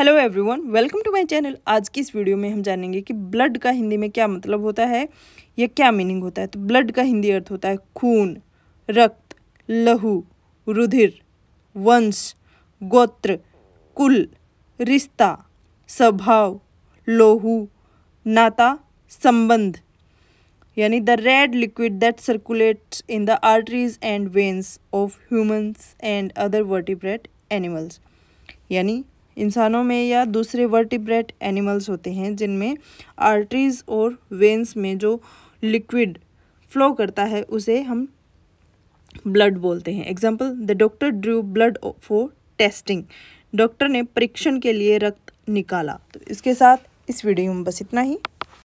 hello everyone welcome to my channel आज की इस वीडियो में हम जानेंगे कि ब्लड का हिंदी में क्या मतलब होता है या क्या मीनिंग होता है तो ब्लड का हिंदी अर्थ होता है खून रक्त लहू रुधिर वंश गोत्र कुल रिश्ता स्वभाव लोहू नाता संबंध यानी the red liquid that circulates in the arteries and veins of humans and other vertebrate animals यानी इंसानों में या दूसरे वर्टिब्रेट एनिमल्स होते हैं जिनमें आर्टरीज और वेंस में जो लिक्विड फ्लो करता है उसे हम ब्लड बोलते हैं example the doctor drew blood for testing doctor ने परीक्षण के लिए रक्त निकाला तो इसके साथ इस वीडियो में बस इतना ही